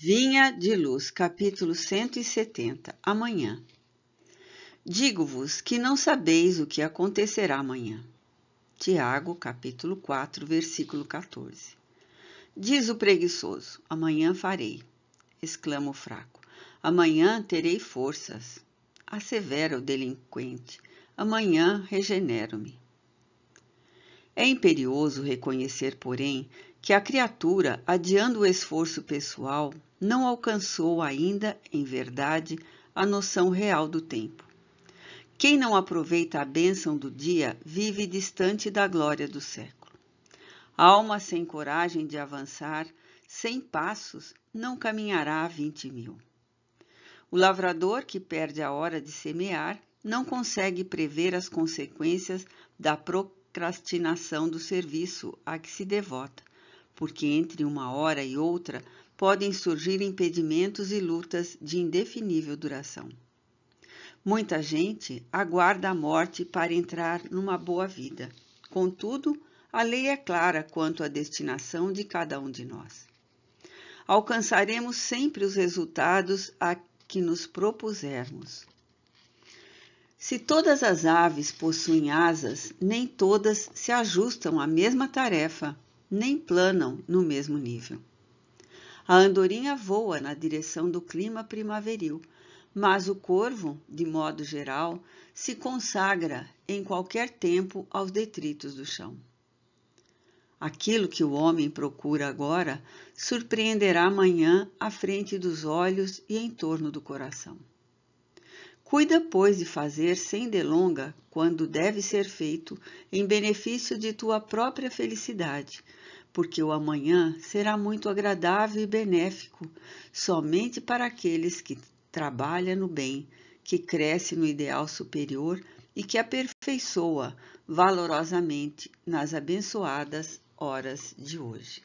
Vinha de Luz, capítulo 170 Amanhã. Digo-vos que não sabeis o que acontecerá amanhã. Tiago, capítulo 4, versículo 14. Diz o preguiçoso: Amanhã farei. Exclama o fraco: Amanhã terei forças. Assevera o delinquente: Amanhã regenero-me imperioso reconhecer, porém, que a criatura, adiando o esforço pessoal, não alcançou ainda, em verdade, a noção real do tempo. Quem não aproveita a bênção do dia vive distante da glória do século. Alma sem coragem de avançar, sem passos, não caminhará a vinte mil. O lavrador que perde a hora de semear não consegue prever as consequências da procrastinação procrastinação do serviço a que se devota, porque entre uma hora e outra podem surgir impedimentos e lutas de indefinível duração. Muita gente aguarda a morte para entrar numa boa vida. Contudo, a lei é clara quanto à destinação de cada um de nós. Alcançaremos sempre os resultados a que nos propusermos. Se todas as aves possuem asas, nem todas se ajustam à mesma tarefa, nem planam no mesmo nível. A andorinha voa na direção do clima primaveril, mas o corvo, de modo geral, se consagra em qualquer tempo aos detritos do chão. Aquilo que o homem procura agora surpreenderá amanhã à frente dos olhos e em torno do coração. Cuida, pois, de fazer sem delonga quando deve ser feito, em benefício de tua própria felicidade, porque o amanhã será muito agradável e benéfico, somente para aqueles que trabalham no bem, que cresce no ideal superior e que aperfeiçoa valorosamente nas abençoadas horas de hoje.